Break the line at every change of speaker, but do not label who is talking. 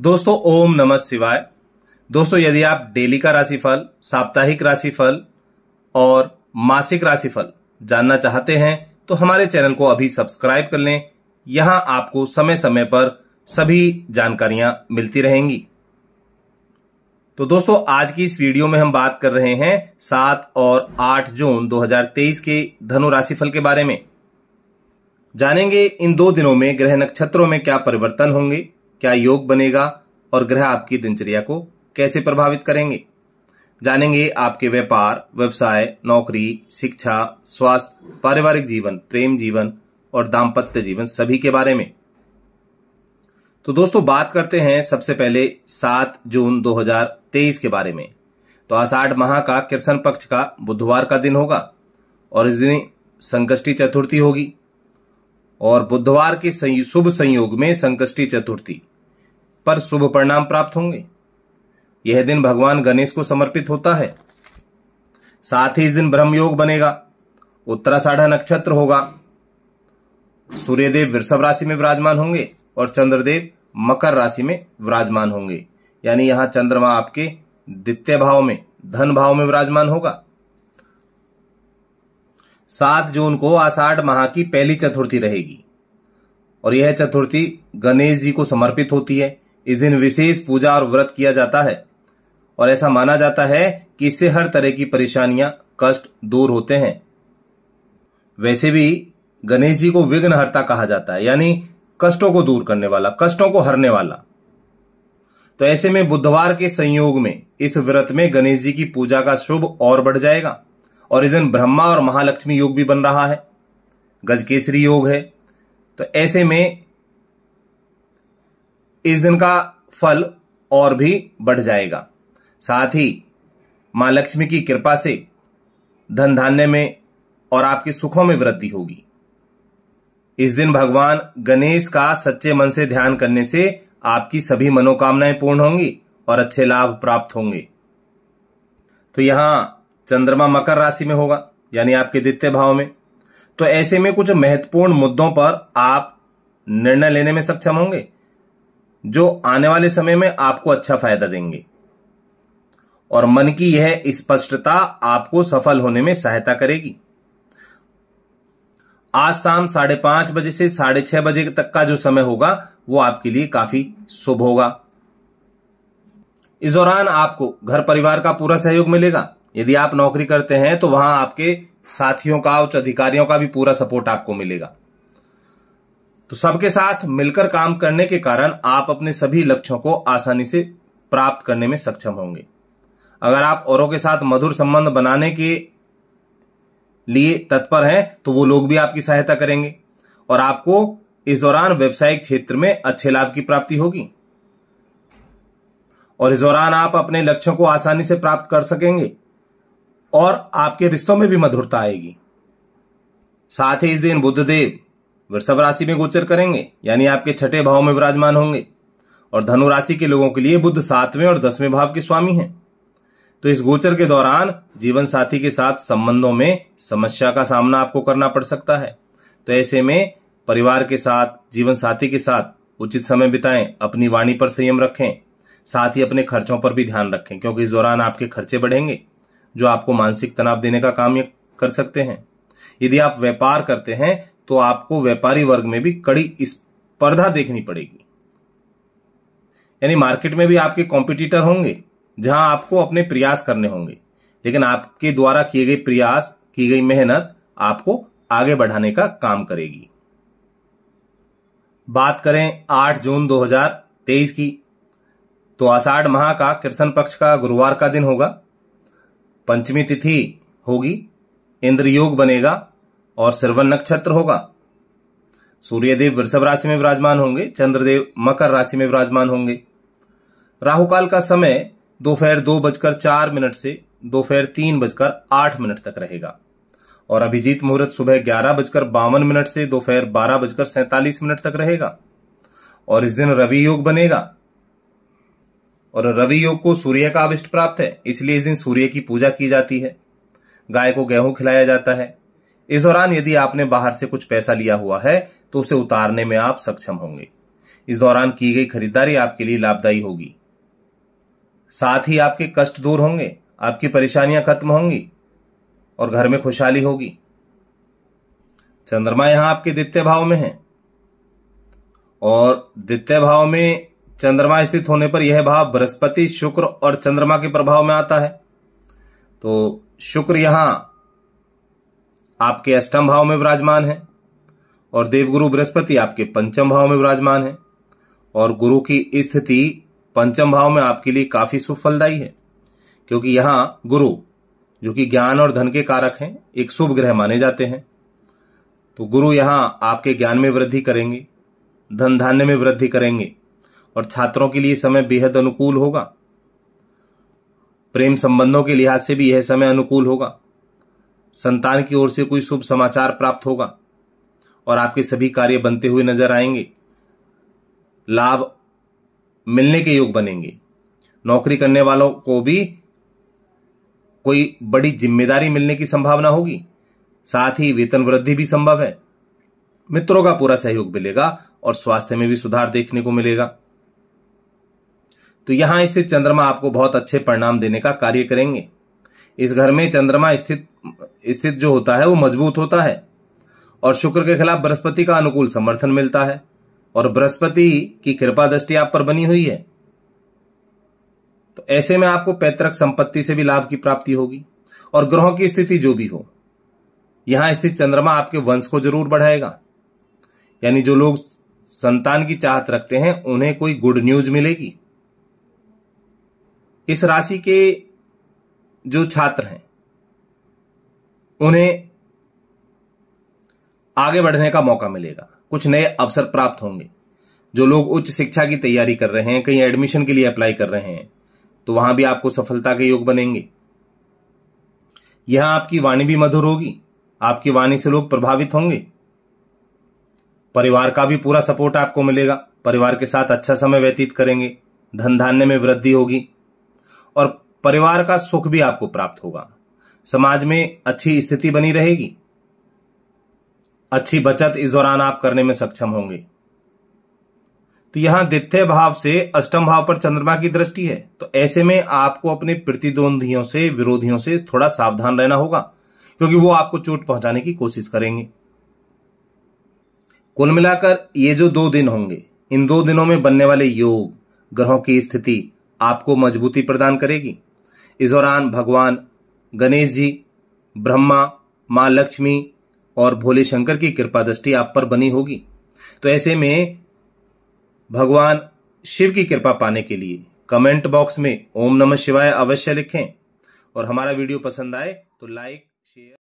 दोस्तों ओम नमः शिवाय दोस्तों यदि आप डेली का राशिफल साप्ताहिक राशिफल और मासिक राशिफल जानना चाहते हैं तो हमारे चैनल को अभी सब्सक्राइब कर लें यहां आपको समय समय पर सभी जानकारियां मिलती रहेंगी तो दोस्तों आज की इस वीडियो में हम बात कर रहे हैं सात और आठ जून 2023 के धनु राशिफल के बारे में जानेंगे इन दो दिनों में ग्रह नक्षत्रों में क्या परिवर्तन होंगे क्या योग बनेगा और ग्रह आपकी दिनचर्या को कैसे प्रभावित करेंगे जानेंगे आपके व्यापार व्यवसाय नौकरी शिक्षा स्वास्थ्य पारिवारिक जीवन प्रेम जीवन और दाम्पत्य जीवन सभी के बारे में तो दोस्तों बात करते हैं सबसे पहले सात जून 2023 के बारे में तो आषाढ़ माह का किरसन पक्ष का बुधवार का दिन होगा और इस दिन संकष्टी चतुर्थी होगी और बुधवार के शुभ संयोग में संकष्टी चतुर्थी पर शुभ परिणाम प्राप्त होंगे यह दिन भगवान गणेश को समर्पित होता है साथ ही इस दिन ब्रह्म योग बनेगा साढ़ा नक्षत्र होगा सूर्यदेव वृषभ राशि में विराजमान होंगे और चंद्रदेव मकर राशि में विराजमान होंगे यानी यहां चंद्रमा आपके द्वितीय भाव में धन भाव में विराजमान होगा सात जून को आषाढ़ माह की पहली चतुर्थी रहेगी और यह चतुर्थी गणेश जी को समर्पित होती है इस दिन विशेष पूजा और व्रत किया जाता है और ऐसा माना जाता है कि इससे हर तरह की परेशानियां कष्ट दूर होते हैं वैसे भी गणेश जी को विघ्नहर्ता कहा जाता है यानी कष्टों को दूर करने वाला कष्टों को हरने वाला तो ऐसे में बुधवार के संयोग में इस व्रत में गणेश जी की पूजा का शुभ और बढ़ जाएगा और इस दिन ब्रह्मा और महालक्ष्मी योग भी बन रहा है गजकेसरी योग है तो ऐसे में इस दिन का फल और भी बढ़ जाएगा साथ ही मां लक्ष्मी की कृपा से धन धान्य में और आपके सुखों में वृद्धि होगी इस दिन भगवान गणेश का सच्चे मन से ध्यान करने से आपकी सभी मनोकामनाएं पूर्ण होंगी और अच्छे लाभ प्राप्त होंगे तो यहां चंद्रमा मकर राशि में होगा यानी आपके द्वितीय भाव में तो ऐसे में कुछ महत्वपूर्ण मुद्दों पर आप निर्णय लेने में सक्षम होंगे जो आने वाले समय में आपको अच्छा फायदा देंगे और मन की यह स्पष्टता आपको सफल होने में सहायता करेगी आज शाम साढ़े पांच बजे से साढ़े छह बजे तक का जो समय होगा वो आपके लिए काफी शुभ होगा इस दौरान आपको घर परिवार का पूरा सहयोग मिलेगा यदि आप नौकरी करते हैं तो वहां आपके साथियों का उच्च अधिकारियों का भी पूरा सपोर्ट आपको मिलेगा तो सबके साथ मिलकर काम करने के कारण आप अपने सभी लक्ष्यों को आसानी से प्राप्त करने में सक्षम होंगे अगर आप औरों के साथ मधुर संबंध बनाने के लिए तत्पर हैं तो वो लोग भी आपकी सहायता करेंगे और आपको इस दौरान व्यवसायिक क्षेत्र में अच्छे लाभ की प्राप्ति होगी और इस दौरान आप अपने लक्ष्यों को आसानी से प्राप्त कर सकेंगे और आपके रिश्तों में भी मधुरता आएगी साथ ही इस दिन बुद्धदेव वृषभ राशि में गोचर करेंगे यानी आपके छठे भाव में विराजमान होंगे और धनु राशि के लोगों के लिए बुद्ध सातवें और दसवें भाव के स्वामी हैं तो इस गोचर के दौरान जीवन साथी के साथ संबंधों में समस्या का सामना आपको करना पड़ सकता है तो ऐसे में परिवार के साथ जीवन साथी के साथ उचित समय बिताएं अपनी वाणी पर संयम रखें साथ ही अपने खर्चों पर भी ध्यान रखें क्योंकि इस दौरान आपके खर्चे बढ़ेंगे जो आपको मानसिक तनाव देने का काम कर सकते हैं यदि आप व्यापार करते हैं तो आपको व्यापारी वर्ग में भी कड़ी स्पर्धा देखनी पड़ेगी यानी मार्केट में भी आपके कॉम्पिटिटर होंगे जहां आपको अपने प्रयास करने होंगे लेकिन आपके द्वारा किए गए प्रयास की गई मेहनत आपको आगे बढ़ाने का काम करेगी बात करें 8 जून 2023 की तो आषाढ़ माह का कृष्ण पक्ष का गुरुवार का दिन होगा पंचमी तिथि होगी इंद्र योग बनेगा और सिरवन नक्षत्र होगा सूर्यदेव वृषभ राशि में विराजमान होंगे चंद्रदेव मकर राशि में विराजमान होंगे राहु काल का समय दोपहर दो, दो बजकर चार मिनट से दोपहर तीन बजकर आठ मिनट तक रहेगा और अभिजीत मुहूर्त सुबह ग्यारह बजकर बावन मिनट से दोपहर बारह बजकर सैंतालीस मिनट तक रहेगा और इस दिन रवि योग बनेगा और रवि योग को सूर्य का अविष्ट प्राप्त है इसलिए इस दिन सूर्य की पूजा की जाती है गाय को गेहूं खिलाया जाता है इस दौरान यदि आपने बाहर से कुछ पैसा लिया हुआ है तो उसे उतारने में आप सक्षम होंगे इस दौरान की गई खरीदारी आपके लिए लाभदायी होगी साथ ही आपके कष्ट दूर होंगे आपकी परेशानियां खत्म होंगी और घर में खुशहाली होगी चंद्रमा यहां आपके द्वितीय भाव में है और द्वितीय भाव में चंद्रमा स्थित होने पर यह भाव बृहस्पति शुक्र और चंद्रमा के प्रभाव में आता है तो शुक्र यहां आपके अष्टम भाव में विराजमान है और देवगुरु बृहस्पति आपके पंचम भाव में विराजमान है और गुरु की स्थिति पंचम भाव में आपके लिए काफी सुफलदायी है क्योंकि यहां गुरु जो कि ज्ञान और धन के कारक हैं एक शुभ ग्रह माने जाते हैं तो गुरु यहाँ आपके ज्ञान में वृद्धि करेंगे धन धान्य में वृद्धि करेंगे और छात्रों के लिए समय बेहद अनुकूल होगा प्रेम संबंधों के लिहाज से भी यह समय अनुकूल होगा संतान की ओर से कोई शुभ समाचार प्राप्त होगा और आपके सभी कार्य बनते हुए नजर आएंगे लाभ मिलने के योग बनेंगे नौकरी करने वालों को भी कोई बड़ी जिम्मेदारी मिलने की संभावना होगी साथ ही वेतन वृद्धि भी संभव है मित्रों का पूरा सहयोग मिलेगा और स्वास्थ्य में भी सुधार देखने को मिलेगा तो यहां स्थित चंद्रमा आपको बहुत अच्छे परिणाम देने का कार्य करेंगे इस घर में चंद्रमा स्थित स्थित जो होता है वो मजबूत होता है और शुक्र के खिलाफ बृहस्पति का अनुकूल समर्थन मिलता है और बृहस्पति की कृपा दृष्टि आप पर बनी हुई है तो ऐसे में आपको पैतृक संपत्ति से भी लाभ की प्राप्ति होगी और ग्रहों की स्थिति जो भी हो यहां स्थित चंद्रमा आपके वंश को जरूर बढ़ाएगा यानी जो लोग संतान की चाहत रखते हैं उन्हें कोई गुड न्यूज मिलेगी इस राशि के जो छात्र हैं उन्हें आगे बढ़ने का मौका मिलेगा कुछ नए अवसर प्राप्त होंगे जो लोग उच्च शिक्षा की तैयारी कर रहे हैं कहीं एडमिशन के लिए अप्लाई कर रहे हैं तो वहां भी आपको सफलता के योग बनेंगे यहां आपकी वाणी भी मधुर होगी आपकी वाणी से लोग प्रभावित होंगे परिवार का भी पूरा सपोर्ट आपको मिलेगा परिवार के साथ अच्छा समय व्यतीत करेंगे धन धान्य में वृद्धि होगी और परिवार का सुख भी आपको प्राप्त होगा समाज में अच्छी स्थिति बनी रहेगी अच्छी बचत इस दौरान आप करने में सक्षम होंगे तो यहां द्वितीय भाव से अष्टम भाव पर चंद्रमा की दृष्टि है तो ऐसे में आपको अपने प्रतिद्वंदियों से विरोधियों से थोड़ा सावधान रहना होगा क्योंकि वो आपको चोट पहुंचाने की कोशिश करेंगे कुल मिलाकर ये जो दो दिन होंगे इन दो दिनों में बनने वाले योग ग्रहों की स्थिति आपको मजबूती प्रदान करेगी इस दौरान भगवान गणेश जी ब्रह्मा माँ लक्ष्मी और भोले शंकर की कृपा दृष्टि आप पर बनी होगी तो ऐसे में भगवान शिव की कृपा पाने के लिए कमेंट बॉक्स में ओम नमः शिवाय अवश्य लिखें और हमारा वीडियो पसंद आए तो लाइक शेयर